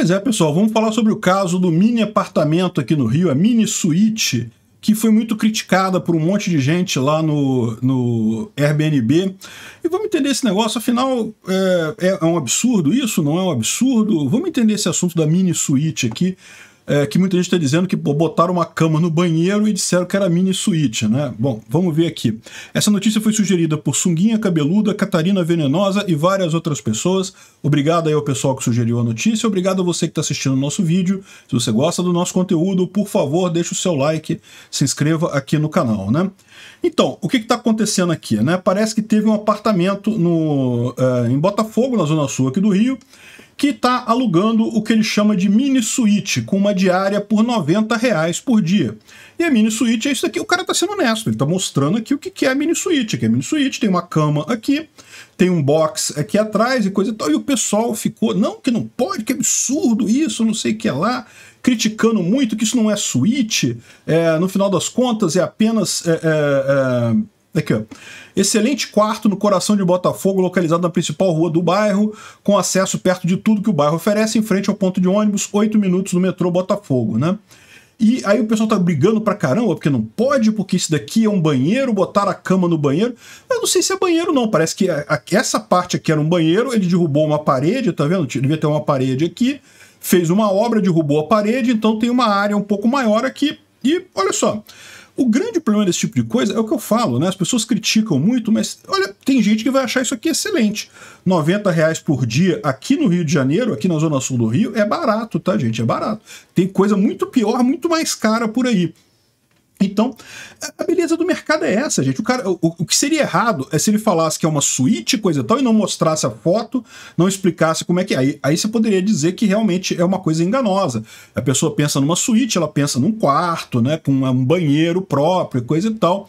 Pois é, pessoal, vamos falar sobre o caso do mini apartamento aqui no Rio, a mini suíte, que foi muito criticada por um monte de gente lá no, no Airbnb. E vamos entender esse negócio, afinal, é, é um absurdo isso? Não é um absurdo? Vamos entender esse assunto da mini suíte aqui é, que muita gente está dizendo que pô, botaram uma cama no banheiro e disseram que era mini suíte, né? Bom, vamos ver aqui. Essa notícia foi sugerida por Sunguinha Cabeluda, Catarina Venenosa e várias outras pessoas. Obrigado aí ao pessoal que sugeriu a notícia, obrigado a você que está assistindo o nosso vídeo. Se você gosta do nosso conteúdo, por favor, deixe o seu like, se inscreva aqui no canal, né? Então, o que está acontecendo aqui, né? Parece que teve um apartamento no, é, em Botafogo, na Zona Sul aqui do Rio, que está alugando o que ele chama de mini suíte, com uma diária por 90 reais por dia. E a mini suíte é isso aqui, o cara está sendo honesto, ele está mostrando aqui o que é a mini suíte. Que é a mini suíte, tem uma cama aqui, tem um box aqui atrás e coisa e tal. E o pessoal ficou, não, que não pode, que absurdo isso, não sei o que é lá criticando muito que isso não é suíte, é, no final das contas é apenas é, é, é Aqui, ó. Excelente quarto no coração de Botafogo, localizado na principal rua do bairro, com acesso perto de tudo que o bairro oferece, em frente ao ponto de ônibus, 8 minutos do metrô Botafogo, né? E aí o pessoal tá brigando pra caramba, porque não pode, porque isso daqui é um banheiro, botar a cama no banheiro. Eu não sei se é banheiro não, parece que essa parte aqui era um banheiro, ele derrubou uma parede, tá vendo? Devia ter uma parede aqui, fez uma obra, derrubou a parede, então tem uma área um pouco maior aqui. E olha só, o grande problema desse tipo de coisa é o que eu falo, né? As pessoas criticam muito, mas olha, tem gente que vai achar isso aqui excelente. 90 reais por dia aqui no Rio de Janeiro, aqui na zona sul do Rio, é barato, tá, gente? É barato. Tem coisa muito pior, muito mais cara por aí. Então, a beleza do mercado é essa, gente. O, cara, o, o, que seria errado é se ele falasse que é uma suíte, coisa tal, e não mostrasse a foto, não explicasse como é que é. Aí, aí você poderia dizer que realmente é uma coisa enganosa. A pessoa pensa numa suíte, ela pensa num quarto, né, com um banheiro próprio, coisa e tal.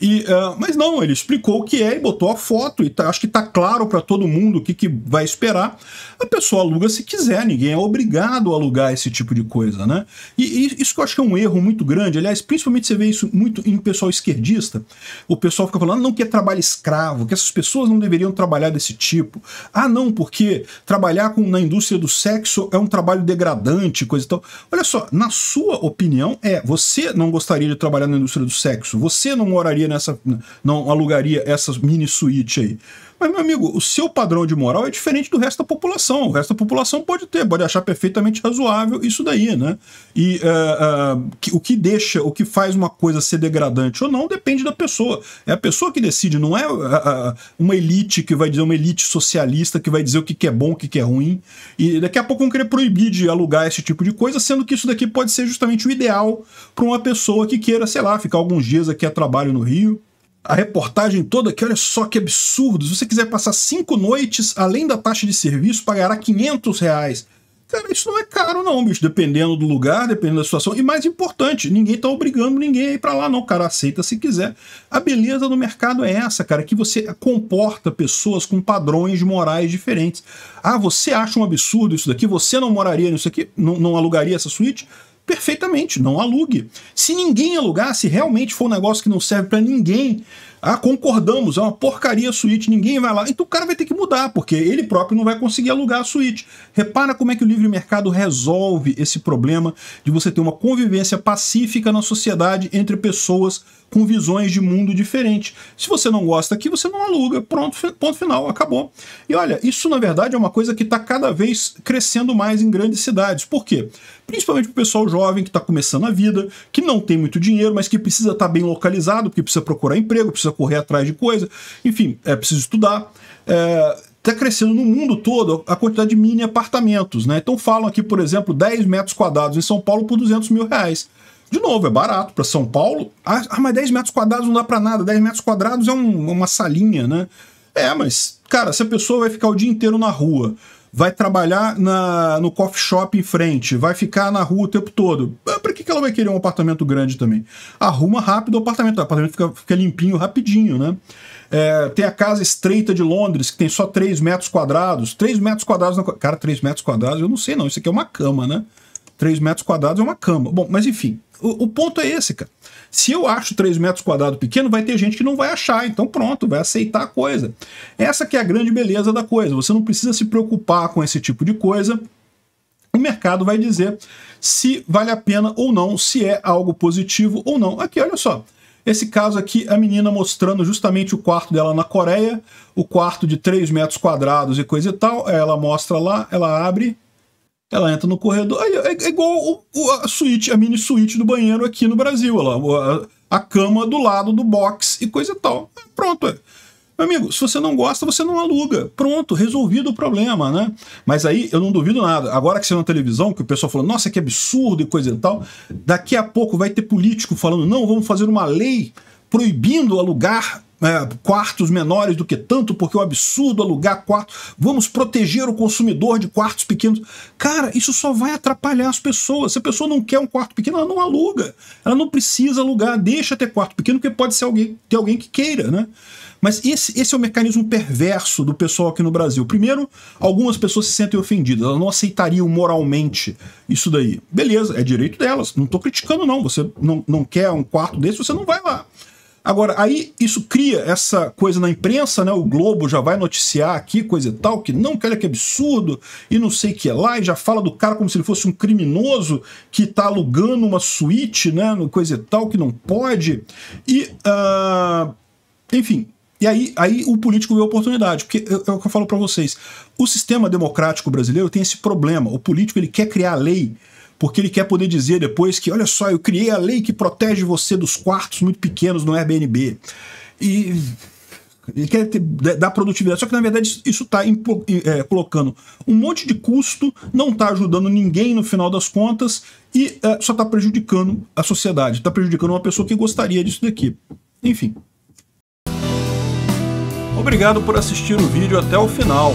E, uh, mas não, ele explicou o que é e botou a foto, e tá, acho que tá claro para todo mundo o que, que vai esperar. A pessoa aluga se quiser, ninguém é obrigado a alugar esse tipo de coisa, né? E, e isso que eu acho que é um erro muito grande, aliás, principalmente você vê isso muito em pessoal esquerdista. O pessoal fica falando ah, não que é trabalho escravo, que essas pessoas não deveriam trabalhar desse tipo. Ah, não, porque trabalhar com, na indústria do sexo é um trabalho degradante, coisa e tal. Olha só, na sua opinião, é você não gostaria de trabalhar na indústria do sexo, você não moraria nessa. Não alugaria essa mini suíte aí. Mas, meu amigo, o seu padrão de moral é diferente do resto da população. O resto da população pode ter, pode achar perfeitamente razoável isso daí, né? E uh, uh, que, o que deixa, o que faz uma coisa ser degradante ou não, depende da pessoa. É a pessoa que decide, não é uh, uma elite que vai dizer, uma elite socialista que vai dizer o que, que é bom, o que, que é ruim. E daqui a pouco vão querer proibir de alugar esse tipo de coisa, sendo que isso daqui pode ser justamente o ideal para uma pessoa que queira, sei lá, ficar alguns dias aqui a trabalho no Rio a reportagem toda que olha só que absurdo. Se você quiser passar cinco noites, além da taxa de serviço, pagará 500 reais. Cara, isso não é caro não, bicho, dependendo do lugar, dependendo da situação. E mais importante, ninguém tá obrigando ninguém a ir pra lá não, cara, aceita se quiser. A beleza do mercado é essa, cara, que você comporta pessoas com padrões morais diferentes. Ah, você acha um absurdo isso daqui? Você não moraria nisso aqui? Não, não alugaria essa suíte? perfeitamente, não alugue. Se ninguém alugar, se realmente for um negócio que não serve para ninguém, ah, concordamos, é uma porcaria a suíte, ninguém vai lá. Então o cara vai ter que mudar, porque ele próprio não vai conseguir alugar a suíte. Repara como é que o livre mercado resolve esse problema de você ter uma convivência pacífica na sociedade entre pessoas com visões de mundo diferentes. Se você não gosta aqui, você não aluga. Pronto, ponto final, acabou. E olha, isso na verdade é uma coisa que está cada vez crescendo mais em grandes cidades. Por quê? Principalmente para o pessoal jovem que está começando a vida, que não tem muito dinheiro, mas que precisa estar tá bem localizado, porque precisa procurar emprego, precisa precisa correr atrás de coisa, enfim, é preciso estudar. Está é, tá crescendo no mundo todo a quantidade de mini apartamentos, né? Então falam aqui, por exemplo, 10 metros quadrados em São Paulo por 200 mil reais. De novo, é barato para São Paulo. Ah, ah mas 10 metros quadrados não dá para nada. 10 metros quadrados é um, uma salinha, né? É, mas, cara, se a pessoa vai ficar o dia inteiro na rua, vai trabalhar na, no coffee shop em frente, vai ficar na rua o tempo todo. Ah, Para que, que ela vai querer um apartamento grande também? Arruma rápido o apartamento, o apartamento fica, fica limpinho rapidinho, né? É, tem a casa estreita de Londres, que tem só 3 metros quadrados. 3 metros quadrados na. Cara, 3 metros quadrados, eu não sei não, isso aqui é uma cama, né? 3 metros quadrados é uma cama. Bom, mas enfim, o, o ponto é esse, cara. Se eu acho 3 metros quadrados pequeno, vai ter gente que não vai achar, então pronto, vai aceitar a coisa. Essa que é a grande beleza da coisa. Você não precisa se preocupar com esse tipo de coisa. O mercado vai dizer se vale a pena ou não, se é algo positivo ou não. Aqui, olha só. Esse caso aqui, a menina mostrando justamente o quarto dela na Coreia, o quarto de 3 metros quadrados e coisa e tal. Ela mostra lá, ela abre, ela entra no corredor. É, é igual o, o, a suíte, a mini suíte do banheiro aqui no Brasil. Ela, a, a cama do lado do box e coisa e tal. Pronto. É. Meu amigo, se você não gosta, você não aluga. Pronto, resolvido o problema, né? Mas aí eu não duvido nada. Agora que você é na televisão, que o pessoal falou, nossa, que absurdo e coisa e tal, daqui a pouco vai ter político falando, não, vamos fazer uma lei proibindo alugar é, quartos menores do que tanto, porque é um absurdo alugar quartos. Vamos proteger o consumidor de quartos pequenos. Cara, isso só vai atrapalhar as pessoas. Se a pessoa não quer um quarto pequeno, ela não aluga. Ela não precisa alugar, deixa ter quarto pequeno, porque pode ser alguém, ter alguém que queira, né? Mas esse, esse é o mecanismo perverso do pessoal aqui no Brasil. Primeiro, algumas pessoas se sentem ofendidas, elas não aceitariam moralmente isso daí. Beleza, é direito delas. Não estou criticando, não. Você não, não quer um quarto desse, você não vai lá. Agora, aí isso cria essa coisa na imprensa, né? O Globo já vai noticiar aqui, coisa e tal, que não, olha que absurdo, e não sei o que é lá, e já fala do cara como se ele fosse um criminoso que tá alugando uma suíte, né? Coisa e tal, que não pode. E, uh, enfim, e aí, aí o político vê a oportunidade, porque é, é o que eu falo para vocês. O sistema democrático brasileiro tem esse problema. O político ele quer criar lei porque ele quer poder dizer depois que, olha só, eu criei a lei que protege você dos quartos muito pequenos no Airbnb. E ele quer ter, dar produtividade. Só que, na verdade, isso está é, colocando um monte de custo, não está ajudando ninguém no final das contas e é, só está prejudicando a sociedade, está prejudicando uma pessoa que gostaria disso daqui. Enfim. Obrigado por assistir o vídeo até o final.